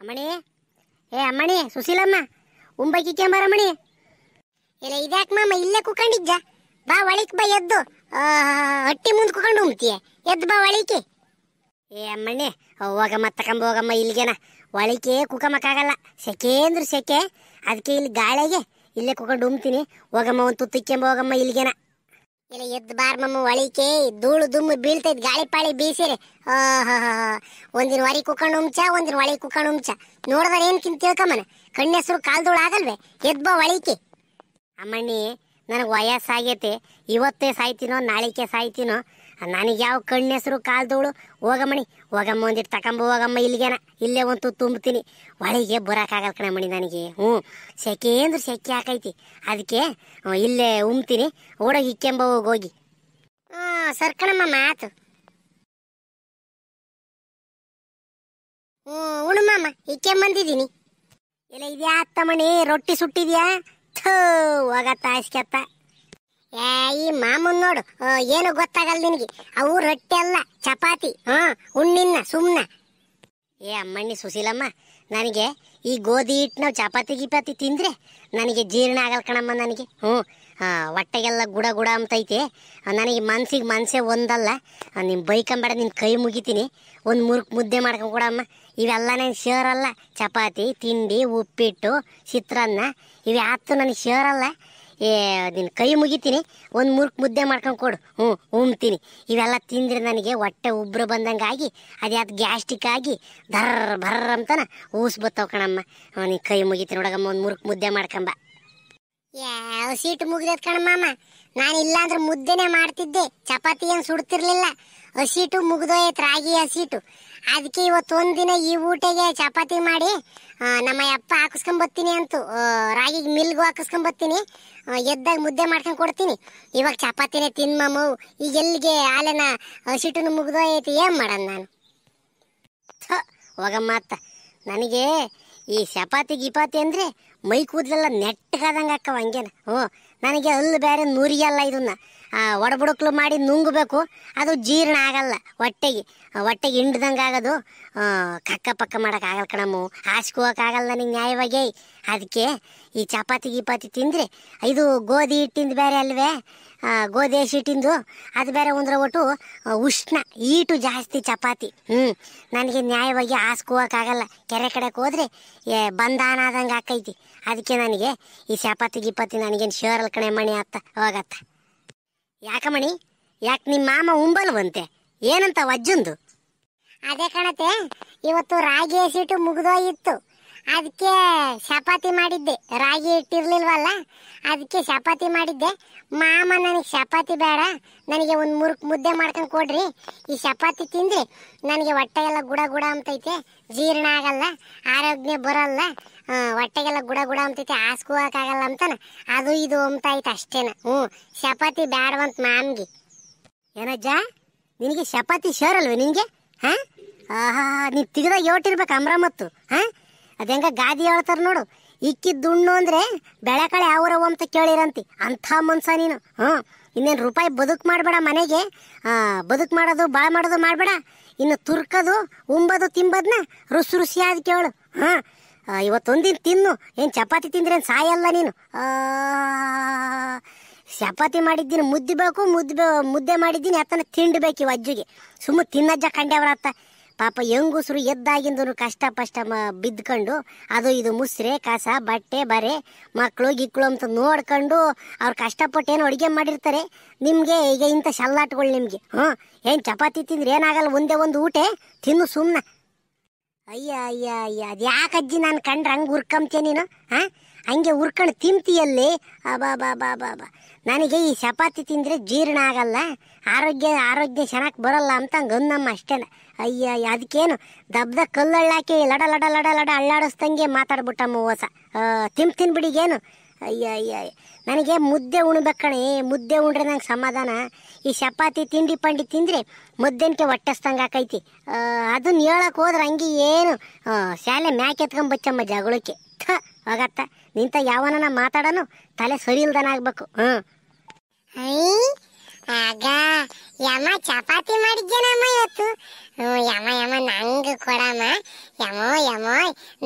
ಅಮ್ಮಣಿ ಏ ಅಮ್ಮಣಿ ಸುಶೀಲಮ್ಮ ಉಂಬೈಕಿ ಅಮ್ಮಣಿ ಇಲ್ಲ ಇದ್ಯಾಕೆ ಮಾಮ ಇಲ್ಲೇ ಕುಕೊಂಡಿದ್ದ ಬಾ ಒಳಿಕ್ ಬಾ ಎದ್ದು ಹಟ್ಟಿ ಮುಂದೆ ಕುಕೊಂಡು ಉಮ್ತೀಯ ಎದ್ದು ಬಾ ಒಳಿಕೆ ಏ ಅಮ್ಮಣ್ಣಿ ಹೋಗಮ್ಮ ತಕಂಬ ಹೋಗಮ್ಮ ಇಲ್ಲಿಗೆನ ಒಳಿಕೆ ಕುಕಮಕ್ಕಾಗಲ್ಲ ಸೆಕೆ ಅಂದ್ರೆ ಸೆಕೆ ಅದಕ್ಕೆ ಇಲ್ಲಿ ಗಾಳಿಗೆ ಇಲ್ಲೇ ಕುಕೊಂಡು ಉಮ್ತೀನಿ ಹೋಗಮ್ಮ ಒಂದು ತುತ್ತಿಕ್ಕೆಂಬ ಹೋಗಮ್ಮ ಇಲ್ಲಿಗೆನ ಇಲ್ಲ ಎದ್ದು ಬಾರ್ ಮಮ್ಮ ಒಳಿಕೆ ಧೂಳು ದುಮ್ಮು ಬೀಳ್ತೈತ್ ಗಾಳಿ ಪಾಳಿ ಬೀಸಿರಿ ಒಂದಿನ ಹೊರಿ ಕುಕೊಂಡು ಉಂಚ ಒಂದಿನ ಒಳಿ ಕುಕೊಂಡು ಹುಂಚ ನೋಡಿದ್ರೆ ಏನ್ಕಿಂತ ತಿಳ್ಕಮ್ಮನ ಕಣ್ಣ ಹೆಸರು ಕಾಲ್ದೋಳು ಆಗಲ್ವೇ ಎದ್ದು ಬಾ ಒಳಿಕೆ ಅಮ್ಮಣ್ಣಿ ನನಗೆ ವಯಸ್ಸಾಗೈತೆ ಇವತ್ತೇ ಸಾಯ್ತೀನೋ ನಾಳಿಕೆ ಸಾಯ್ತೀನೋ ನನಗೆ ಯಾವ ಕಣ್ಣೆಸರು ಹೆಸರು ಹೋಗಮ್ಮಣಿ ಹೋಗಮ್ಮ ಒಂದಿಟ್ಟು ತಕೊಂಬ ಹೋಗಮ್ಮ ಇಲ್ಲಿಗೆನ ಇಲ್ಲೇ ಒಂದು ತುಂಬ್ತೀನಿ ಒಳಗೆ ಬರೋಕ್ಕಾಗಲ್ಲ ಮಣಿ ನನಗೆ ಹ್ಞೂ ಸೆಕೆ ಅಂದ್ರೆ ಸೆಕೆ ಹಾಕೈತಿ ಅದಕ್ಕೆ ಇಲ್ಲೇ ಉಮ್ತೀನಿ ಓಡೋಗಿ ಇಕ್ಕೆಂಬ ಹೋಗಿ ಹಾಂ ಸರ್ಕಣಮ್ಮ ಮಾತು ಹ್ಞೂ ಉಣುಮಮ್ಮ ಇಕ್ಕೆಂಬಂದಿದ್ದೀನಿ ಇಲ್ಲ ಇದೆಯಾ ಮಣಿ ರೊಟ್ಟಿ ಸುಟ್ಟಿದ್ಯಾ ಥೂ ಹೋಗತ್ತ ಇಸ್ಕೆತ್ತ ಏ ಈ ಮಾಮೂನ್ ನೋಡು ಏನು ಗೊತ್ತಾಗಲ್ಲ ನಿನಗೆ ಅವು ರೊಟ್ಟಿ ಅಲ್ಲ ಚಪಾತಿ ಹಾ ಉಣ್ಣಿನ ಸುಮ್ಮನೆ ಏ ಅಮ್ಮಣ್ಣಿ ಸುಶೀಲಮ್ಮ ನನಗೆ ಈ ಗೋಧಿ ಹಿಟ್ಟು ನಾವು ಚಪಾತಿ ಗಿಪಾತಿ ತಿಂದರೆ ನನಗೆ ಜೀರ್ಣ ಆಗಲ್ಲ ಕಣಮ್ಮ ನನಗೆ ಹ್ಞೂ ಹೊಟ್ಟೆಗೆಲ್ಲ ಗುಡ ಗುಡ ಅಂತೈತಿ ನನಗೆ ಮನ್ಸಿಗೆ ಮನಸ್ಸೇ ಒಂದಲ್ಲ ನಿಮ್ಮ ಬೈಕಂಬೇಡ ನಿನ್ನ ಕೈ ಮುಗಿತೀನಿ ಒಂದು ಮುರುಕು ಮುದ್ದೆ ಮಾಡ್ಕೊಂಕೊಡಮ್ಮ ಇವೆಲ್ಲ ನನಗೆ ಸೇರಲ್ಲ ಚಪಾತಿ ತಿಂಡಿ ಉಪ್ಪಿಟ್ಟು ಚಿತ್ರಾನ್ನ ಇವೆ ಆತು ನನಗೆ ಸೇರಲ್ಲ ಏ ನಿನ್ನ ಕೈ ಮುಗಿತೀನಿ ಒಂದು ಮುರ್ಕ್ ಮುದ್ದೆ ಮಾಡ್ಕೊಂಡು ಕೊಡು ಹ್ಞೂ ಉಮ್ತೀನಿ ಇವೆಲ್ಲ ತಿಂದ್ರೆ ನನಗೆ ಹೊಟ್ಟೆ ಉಬ್ರು ಬಂದಂಗಾಗಿ ಆಗಿ ಅದ್ಯಾತ್ ಗ್ಯಾಸ್ಟಿಕ್ ಆಗಿ ಧರ್ ಭರ್ರ ಅಂತನ ಊಸ್ ಬತ್ತಾವ ಕಣಮ್ಮ ನಿನ್ನ ಕೈ ಮುಗಿತೀನಿ ನೋಡಗಮ್ಮ ಒಂದು ಮುರ್ಕ್ ಮುದ್ದೆ ಮಾಡ್ಕೊಂಬ ಯಾವ ಸೀಟ್ ಮುಗಿದ ಕಣಮ್ಮ ನಾನು ಇಲ್ಲಾಂದ್ರೆ ಮುದ್ದೆನೇ ಮಾಡ್ತಿದ್ದೆ ಚಪಾತಿ ಏನು ಸುಡ್ತಿರ್ಲಿಲ್ಲ ಹಸಿಟು ಮುಗಿದೋಯ್ತು ರಾಗಿ ಹಸಿಟು ಅದಕ್ಕೆ ಇವತ್ತು ಒಂದಿನ ಈ ಊಟಗೆ ಚಪಾತಿ ಮಾಡಿ ನಮ್ಮ ಅಪ್ಪ ಹಾಕಿಸ್ಕೊಂಬತ್ತೀನಿ ಅಂತೂ ರಾಗಿ ಮಿಲ್ಗೂ ಹಾಕಿಸ್ಕೊಂಬತ್ತೀನಿ ಎದ್ದಾಗ ಮುದ್ದೆ ಮಾಡ್ಕೊಂಡು ಕೊಡ್ತೀನಿ ಇವಾಗ ಚಪಾತಿನೇ ತಿನ್ ಮಾಮು ಈಗ ಎಲ್ಲಿಗೆ ಹಾಲೆನ ಮುಗಿದೋ ಐತಿ ಏನು ಮಾಡೋಣ ನಾನು ಹೋಗಮ್ಮ ಅತ್ತ ನನಗೆ ಈ ಚಪಾತಿ ಗಿಪಾತಿ ಅಂದರೆ ಮೈ ಕೂದಲೆಲ್ಲ ನೆಟ್ಟಗಾದಂಗೆ ಅಕ್ಕವ ಹಂಗೇನ ಓ ನನಗೆ ಅಲ್ಲಿ ಬೇರೆ ನುರಿಯಲ್ಲ ಇದನ್ನ ಒಡಬುಡಕ್ಲು ಮಾಡಿ ನುಂಗಬೇಕು ಅದು ಜೀರ್ಣ ಆಗಲ್ಲ ಹೊಟ್ಟೆಗೆ ಹೊಟ್ಟೆಗೆ ಹಿಂಡ್ದಂಗೆ ಆಗೋದು ಕಕ್ಕ ಪಕ್ಕ ಮಾಡೋಕ್ಕಾಗಲ್ಲ ಕಣಮ್ಮು ಹಾಸ್ಕೋಕ್ಕಾಗಲ್ಲ ನನಗೆ ನ್ಯಾಯವಾಗಿ ಅದಕ್ಕೆ ಈ ಚಪಾತಿ ಗೀಪಾತಿ ತಿಂದರೆ ಇದು ಗೋಧಿ ಹಿಟ್ಟಿಂದು ಬೇರೆ ಅಲ್ವೇ ಗೋಧಿ ಹಿಟ್ಟಿಂದು ಅದು ಬೇರೆ ಒಂದ್ರ ಒಟ್ಟು ಉಷ್ಣ ಈಟು ಜಾಸ್ತಿ ಚಪಾತಿ ಹ್ಞೂ ನನಗೆ ನ್ಯಾಯವಾಗಿ ಹಾಸ್ಕೋಕ್ಕಾಗಲ್ಲ ಕೆರೆ ಕಡೆಗೆ ಹೋದರೆ ಬಂದಾನ ಆದಂಗೆ ಆಕೈತಿ ಅದಕ್ಕೆ ನನಗೆ ಈ ಚಪಾತಿ ಗೀಪಾತಿ ನನಗೇನು ಶೇರ್ ಉಂಬಲ್ ಕಣೆ ಮಣಿ ಅತ್ತ ಹೋಗತ್ತ ಯಾಕ ಮಣಿ ಯಾಕೆ ನಿಮ್ಮ ಮಾಮ ಉಂಬಲ್ವಂತೆ ಏನಂತ ವಜ್ಜುಂದು ಅದೇ ಕಣತೆ ಇವತ್ತು ರಾಗಿ ಹಸಿಟ್ಟು ಮುಗಿದೋಗಿತ್ತು ಅದಕ್ಕೆ ಚಪಾತಿ ಮಾಡಿದ್ದೆ ರಾಗಿ ಇಟ್ಟಿರ್ಲಿಲ್ವಲ್ಲ ಅದಕ್ಕೆ ಚಪಾತಿ ಮಾಡಿದ್ದೆ ಮಾಮ ನನಗೆ ಚಪಾತಿ ಬೇಡ ನನಗೆ ಒಂದು ಮುರುಕ್ ಮುದ್ದೆ ಮಾಡ್ಕೊಂಡು ಕೊಡ್ರಿ ಈ ಚಪಾತಿ ತಿಂದ್ರೆ ನನಗೆ ಹೊಟ್ಟೆ ಎಲ್ಲ ಗುಡ ಗುಡ ಅಂತೈತೆ ಜೀರ್ಣ ಆಗಲ್ಲ ಆರೋಗ್ಯ ಬರಲ್ಲ ಹೊಟ್ಟೆಗೆಲ್ಲ ಗುಡ ಗುಡ ಅಂತೈತಿ ಹಾಸ್ಕೋಕಾಗಲ್ಲ ಅಂತನ ಅದು ಇದು ಐತೆ ಅಷ್ಟೇನ ಹ್ಞೂ ಚಪಾತಿ ಬ್ಯಾಡವಂತ ಮಾಮ್ಗೆ ಏನಜ್ಜ ನಿನಗೆ ಚಪಾತಿ ಶೇರಲ್ವೇ ನಿನಗೆ ಹಾಂ ಆಹಾ ನೀನು ತೆಗ್ದಾಗ ಯೋಟಿರ್ಬೇಕು ಅಮ್ರಮತ್ತು ಹಾಂ ಅದು ಹೆಂಗ ಗಾದಿ ಹೇಳ್ತಾರೆ ನೋಡು ಇಕ್ಕಿದ್ದು ಉಣ್ಣು ಅಂದರೆ ಬೆಳೆ ಕಳೆ ಅಂತ ಕೇಳಿರಂತಿ ಅಂಥ ಮನ್ಸ ನೀನು ಹ್ಞೂ ಇನ್ನೇನು ರೂಪಾಯಿ ಬದುಕು ಮಾಡಬೇಡ ಮನೆಗೆ ಬದುಕು ಮಾಡೋದು ಬಾಳ ಮಾಡೋದು ಮಾಡಬೇಡ ಇನ್ನು ತುರ್ಕದು ಉಂಬದು ತಿಂಬೋದನ್ನ ರುಸಿ ರುಸಿಯಾದ ಕೇಳು ಹಾಂ ಇವತ್ತೊಂದಿನ ತಿನ್ನು ಏನು ಚಪಾತಿ ತಿಂದ್ರೆ ಸಾಯಲ್ಲ ನೀನು ಚಪಾತಿ ಮಾಡಿದ್ದೀನಿ ಬೇಕು ಮುದ್ದೆ ಮುದ್ದೆ ಮಾಡಿದ್ದೀನಿ ಆತನ ತಿಂಡಬೇಕು ಈ ಅಜ್ಜಿಗೆ ಸುಮ್ಮನೆ ತಿನ್ನಜ್ಜ ಕಂಡ್ಯಾವ್ರ ಪಾಪ ಹೆಂಗುಸರು ಎದ್ದಾಗಿಂದನು ಕಷ್ಟ ಪಷ್ಟ ಮ ಅದು ಇದು ಮುಸ್ರೆ ಕಸ ಬಟ್ಟೆ ಬರೆ ಮಕ್ಕಳು ಗಿಕ್ಕಳು ಅಂತ ನೋಡ್ಕೊಂಡು ಅವ್ರು ಕಷ್ಟಪಟ್ಟು ಏನು ಅಡುಗೆ ಮಾಡಿರ್ತಾರೆ ನಿಮಗೆ ಈಗ ಇಂಥ ಶಲ್ಲಾಟ್ಗಳು ನಿಮಗೆ ಹ್ಞೂ ಏನು ಚಪಾತಿ ತಿಂದ್ರೆ ಏನಾಗಲ್ಲ ಒಂದೇ ಒಂದು ಊಟ ತಿನ್ನು ಸುಮ್ಮನೆ ಅಯ್ಯ ಅಯ್ಯ ಅಯ್ಯ ಅದು ಅಜ್ಜಿ ನಾನು ಕಂಡ್ರೆ ಹಂಗೆ ಉರ್ಕಂಬ್ತೀಯ ನೀನು ಹಾಂ ಹಂಗೆ ಉರ್ಕೊಂಡು ತಿಂತೀಯಲ್ಲಿ ಅಬಾ ಬಾ ಬಾ ಬಾ ಬಾ ನನಗೆ ಈ ಚಪಾತಿ ತಿಂದರೆ ಜೀರ್ಣ ಆಗಲ್ಲ ಆರೋಗ್ಯ ಆರೋಗ್ಯ ಚೆನ್ನಾಗಿ ಬರಲ್ಲ ಅಂತ ಗೊಂದಮ್ಮ ಅಷ್ಟೇ ಅಯ್ಯ ಅದಕ್ಕೇನು ದಬ್ದ ಕಲ್ಲಳ್ಳಾಕಿ ಲಡ ಲಡ ಲಡ ಲಡ ಅಳ್ಳಾಡಿಸ್ದಂಗೆ ಮಾತಾಡ್ಬಿಟ್ಟಮ್ಮ ಹೊಸ ತಿಂಬ್ ತಿನ್ಬಿಡಿಗೇನು ಅಯ್ಯ ಅಯ್ಯೋ ನನಗೆ ಮುದ್ದೆ ಉಣ್ಬೇಕಣೆ ಮುದ್ದೆ ಉಂಡ್ರೆ ನಂಗೆ ಸಮಾಧಾನ ಈ ಚಪಾತಿ ತಿಂಡಿ ಪಂಡಿ ತಿಂದ್ರೆ ಮುದ್ದೆನ್ಕೆ ಹೊಟ್ಟೆಸ್ತಂಗೆ ಹಾಕೈತಿ ಅದನ್ನ ಹೇಳಕ್ಕೆ ಹೋದ್ರೆ ಹಂಗೆ ಏನು ಶಾಲೆ ಮ್ಯಾಕೆ ಎತ್ಕೊಂಬಚ್ಚಮ್ಮ ಜಗಳಕ್ಕೆ ಹೋಗತ್ತ ನಿಂತ ಯಾವನ ಮಾತಾಡೋನು ತಲೆ ಸರಿ ಇಲ್ದನ ಆಗ್ಬೇಕು ಆಗ ಯಮ ಚಪಾತಿ ಮಾಡಿದ್ದೇನಮ್ಮ ಇವತ್ತು ಯಮ ಯಮ ನಂಗೆ ಕೊಡಮ್ಮ ಯಮೋ ಯಮೋ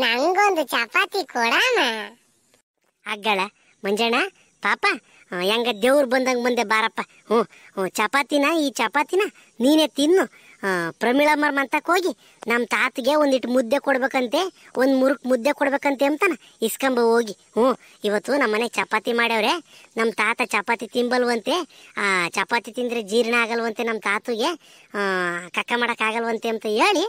ನಂಗೊಂದು ಚಪಾತಿ ಕೊಡಮ್ಮ ಅಗ್ಗಳ ಮಂಜಣ್ಣ ಪಾಪ ಹೆಂಗ ದೇವ್ರು ಬಂದಂಗೆ ಬಂದೆ ಬಾರಪ್ಪ ಹ್ಞೂ ಹ್ಞೂ ಚಪಾತಿನ ಈ ಚಪಾತಿನ ನೀನೇ ತಿನ್ನು ಮರ್ಮ ಅಂತಕ್ಕೆ ಹೋಗಿ ನಮ್ಮ ತಾತಗೆ ಒಂದಿಟ್ಟು ಮುದ್ದೆ ಕೊಡ್ಬೇಕಂತೆ ಒಂದು ಮುರುಕ್ ಮುದ್ದೆ ಕೊಡ್ಬೇಕಂತೆ ಅಂತಾನ ಇಸ್ಕೊಂಬ ಹೋಗಿ ಹ್ಞೂ ಇವತ್ತು ನಮ್ಮ ಚಪಾತಿ ಮಾಡ್ಯವ್ರೆ ನಮ್ಮ ತಾತ ಚಪಾತಿ ತಿಂಬಲ್ವಂತೆ ಆ ಚಪಾತಿ ತಿಂದರೆ ಜೀರ್ಣ ಆಗಲ್ವಂತೆ ನಮ್ಮ ತಾತಗೆ ಕಕ್ಕ ಮಾಡೋಕ್ಕಾಗಲ್ವಂತೆ ಅಂತ ಹೇಳಿ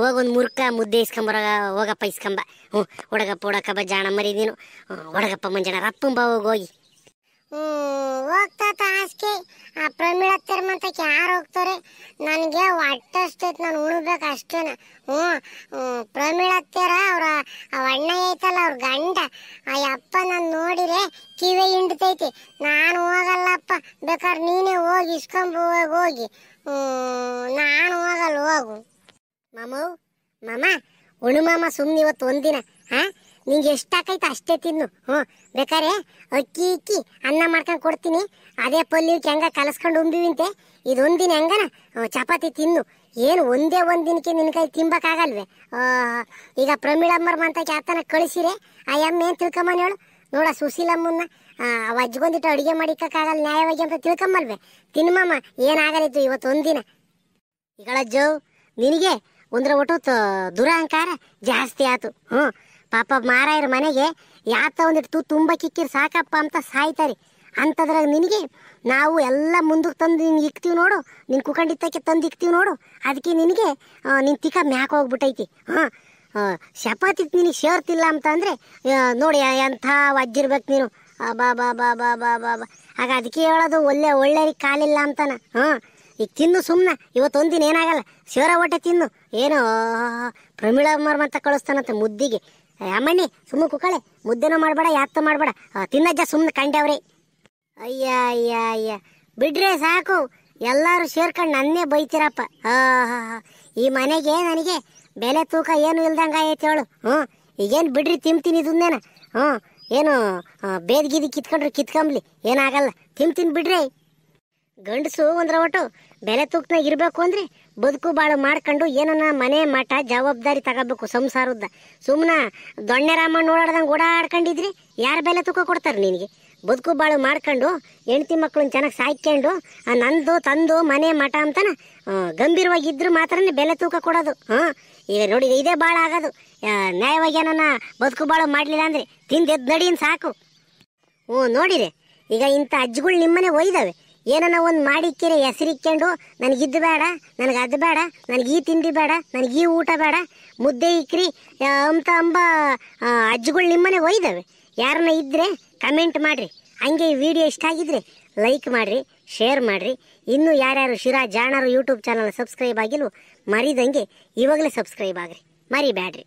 ಹೋಗೊಂದು ಮುರುಕ ಮುದ್ದೆ ಇಸ್ಕೊಂಬರ ಹೋಗಪ್ಪ ಇಸ್ಕೊಂಬ ಹ್ಞೂ ಹುಡಗಪ್ಪ ಒಡಕಪ್ಪ ಜಾಣ ಮರಿದೀನು ನೀನು ಮಂಜಣ ಮಂಜಣ್ಣ ರಪ್ಪಂಬ ಹೋಗಿ ಹೋಗ್ತಾತ ಹಾಸಿಗೆ ಆ ಪ್ರಮೀಳ ಹತ್ತಿರ ಮತ್ತಕ್ಕೆ ಯಾರು ಹೋಗ್ತಾರೆ ನನಗೆ ಹೊಟ್ಟೆ ನಾನು ಉಣ್ಬೇಕು ಅಷ್ಟೇನ ಹ್ಞೂ ಪ್ರಮೀಳ ಹತ್ತಿರ ಅವ್ರ ಅಣ್ಣ ಐತಲ್ಲ ಅವ್ರ ಗಂಡ ಆ ಅಪ್ಪ ನಾನು ನೋಡಿರೆ ಕಿವಿ ಹಿಂಡ್ತೈತಿ ನಾನು ಹೋಗಲ್ಲಪ್ಪ ಬೇಕಾದ್ರೆ ನೀನೇ ಹೋಗಿ ಇಸ್ಕೊಂಬ ಹೋಗಿ ನಾನು ಹೋಗಲ್ಲ ಹೋಗು ಮಾಮವ್ ಮಾಮ ಉಣು ಸುಮ್ಮನೆ ಇವತ್ತು ಒಂದಿನ ಹಾಂ ಎಷ್ಟು ಎಷ್ಟಾಕೈತ ಅಷ್ಟೇ ತಿನ್ನು ಹ್ಞೂ ಬೇಕಾರೆ ಅಕ್ಕಿ ಇಕ್ಕಿ ಅನ್ನ ಮಾಡ್ಕೊಂಡು ಕೊಡ್ತೀನಿ ಅದೇ ಪಲ್ಯಕ್ಕೆ ಹೆಂಗ ಕಲಸ್ಕೊಂಡು ಉಂಬಿವಿಂತೆ ಇದೊಂದಿನ ಹೆಂಗನ ಚಪಾತಿ ತಿನ್ನು ಏನು ಒಂದೇ ಒಂದು ದಿನಕ್ಕೆ ನಿನ್ನ ಕೈ ತಿಂಬಕ್ಕಾಗಲ್ವೇ ಈಗ ಪ್ರಮೀಳಮ್ಮರ್ ಮಂತಕ್ಕೆ ಆತನ ಕಳಿಸಿರೇ ಆ ಅಮ್ಮ ಏನು ತಿಳ್ಕೊಂಬನ ಹೇಳು ನೋಡ ಸುಶೀಲಮ್ಮನ್ನ ವಜ್ಗೊಂದಿಟ್ಟು ಅಡುಗೆ ಮಾಡಿಕ್ಕಾಗಲ್ಲ ನ್ಯಾಯವಾಗಿ ಅಂತ ತಿಳ್ಕೊಂಬಲ್ವೆ ತಿನ್ಮಮ್ಮ ಏನಾಗಲಿತ್ತು ಇವತ್ತು ಒಂದಿನ ಈಗಳ ನಿನಗೆ ಒಂದ್ರ ಒಟ್ಟು ದುರಹಂಕಾರ ಜಾಸ್ತಿ ಆತು ಹ್ಞೂ ಪಾಪ ಮಾರಾಯರ ಮನೆಗೆ ಯಾತ ಒಂದಿಟ್ಟು ತೂ ತುಂಬ ಕಿಕ್ಕಿರ್ ಸಾಕಪ್ಪ ಅಂತ ಸಾಯ್ತಾರೆ ಅಂಥದ್ರಾಗ ನಿನಗೆ ನಾವು ಎಲ್ಲ ಮುಂದಕ್ಕೆ ತಂದು ನಿನ್ಗೆ ಇಕ್ತೀವಿ ನೋಡು ನಿನ್ನ ಕುಕಂಡಿತ್ತಕ್ಕೆ ತಂದು ಇಕ್ತೀವಿ ನೋಡು ಅದಕ್ಕೆ ನಿನಗೆ ನಿನ್ನ ತಿಕ್ಕ ಮ್ಯಾಕ್ ಹೋಗ್ಬಿಟ್ಟೈತಿ ಹಾಂ ಶಪಾತಿತ್ತು ನಿನಗೆ ಶೇರ್ತಿಲ್ಲ ಅಂತ ಅಂದರೆ ನೋಡಿ ಎಂಥ ವಜ್ಜಿರ್ಬೇಕು ನೀನು ಬಾ ಬಾ ಬಾ ಬಾ ಬಾ ಬಾ ಬಾ ಆಗ ಅದಕ್ಕೆ ಹೇಳೋದು ಒಳ್ಳೆ ಒಳ್ಳೆಯ ಕಾಲಿಲ್ಲ ಅಂತಾನೆ ಹಾಂ ಈಗ ತಿನ್ನು ಸುಮ್ಮನೆ ಇವತ್ತೊಂದಿನ ಏನಾಗಲ್ಲ ಶಿವರ ಹೊಟ್ಟೆ ತಿನ್ನು ಏನೋ ಪ್ರಮೀಳಮ್ಮರ್ ಅಂತ ಕಳಿಸ್ತಾನಂತ ಮುದ್ದಿಗೆ ಅಮ್ಮಣ್ಣಿ ಸುಮ್ಮನೆ ಕುಕ್ಕಳೆ ಮುದ್ದೆನೂ ಮಾಡಬೇಡ ಯಾತ ಮಾಡಬೇಡ ತಿನ್ನಜ್ಜ ಸುಮ್ಮನೆ ಕಂಡವ್ರಿ ಅಯ್ಯ ಅಯ್ಯ ಅಯ್ಯ ಬಿಡ್ರೆ ಸಾಕು ಎಲ್ಲರೂ ಸೇರ್ಕೊಂಡು ನನ್ನೇ ಬೈತೀರಪ್ಪ ಈ ಮನೆಗೆ ನನಗೆ ಬೆಲೆ ತೂಕ ಏನು ಇಲ್ದಂಗೆ ಆಗೈತೆ ಹೇಳು ಹ್ಞೂ ಈಗೇನು ಬಿಡ್ರಿ ತಿಂತೀನಿ ಇದನ್ನೇನ ಹ್ಞೂ ಏನು ಬೇದ್ಗಿದಿ ಕಿತ್ಕೊಂಡ್ರೆ ಕಿತ್ಕೊಂಬ್ಲಿ ಏನಾಗಲ್ಲ ತಿಂತೀನಿ ಬಿಡ್ರಿ ಗಂಡಸು ಒಂದ್ರ ಒಟ್ಟು ಬೆಲೆ ತೂಕನಾಗ ಇರಬೇಕು ಅಂದ್ರೆ ಬದುಕು ಬಾಳು ಮಾಡ್ಕೊಂಡು ಏನನ್ನ ಮನೆ ಮಠ ಜವಾಬ್ದಾರಿ ತಗೋಬೇಕು ಸಂಸಾರದ್ದ ಸುಮ್ಮನ ದೊಣ್ಣೆ ರಾಮಣ್ಣ ಓಡಾಡ್ದಂಗೆ ಓಡಾಡ್ಕೊಂಡಿದ್ರಿ ಯಾರು ಬೆಲೆ ತೂಕ ಕೊಡ್ತಾರೆ ನಿನಗೆ ಬದುಕು ಬಾಳು ಮಾಡ್ಕೊಂಡು ಹೆಂಡತಿ ಮಕ್ಕಳನ್ನ ಚೆನ್ನಾಗಿ ಸಾಯ್ಕೊಂಡು ನಂದು ತಂದು ಮನೆ ಮಠ ಗಂಭೀರವಾಗಿ ಗಂಭೀರವಾಗಿದ್ದರೂ ಮಾತ್ರ ಬೆಲೆ ತೂಕ ಕೊಡೋದು ಹಾಂ ಈಗ ನೋಡಿ ಇದೇ ಭಾಳ ಆಗೋದು ನ್ಯಾಯವಾಗಿ ಏನನ್ನ ಬದುಕು ಬಾಳು ಮಾಡಲಿಲ್ಲ ಅಂದರೆ ತಿಂದೆದ್ದು ಎದ್ದು ಸಾಕು ಹ್ಞೂ ನೋಡಿರಿ ಈಗ ಇಂಥ ಅಜ್ಜಿಗಳು ನಿಮ್ಮನೆ ಒಯ್ದಾವೆ ಏನನ್ನ ಒಂದು ಮಾಡಿಕ್ಕಿರಿ ಹೆಸರಿಕ್ಕೊಂಡು ನನಗಿದ್ದು ಬೇಡ ನನಗೆ ಅದು ಬೇಡ ನನಗೆ ಈ ತಿಂಡಿ ಬೇಡ ನನಗೆ ಈ ಊಟ ಬೇಡ ಮುದ್ದೆ ಇಕ್ಕಿರಿ ಅಂತ ಅಂಬ ಅಜ್ಜಿಗಳು ನಿಮ್ಮನೆ ಒಯ್ದವೆ ಯಾರನ್ನ ಇದ್ದರೆ ಕಮೆಂಟ್ ಮಾಡಿರಿ ಹಂಗೆ ಈ ವಿಡಿಯೋ ಇಷ್ಟ ಆಗಿದ್ರೆ ಲೈಕ್ ಮಾಡಿರಿ ಶೇರ್ ಮಾಡಿರಿ ಇನ್ನೂ ಯಾರ್ಯಾರು ಶಿರಾ ಜಾಣರು ಯೂಟ್ಯೂಬ್ ಚಾನಲ್ ಸಬ್ಸ್ಕ್ರೈಬ್ ಆಗಿಲ್ವೋ ಮರಿದಂಗೆ ಇವಾಗಲೇ ಸಬ್ಸ್ಕ್ರೈಬ್ ಆಗಿರಿ ಮರಿಬೇಡ್ರಿ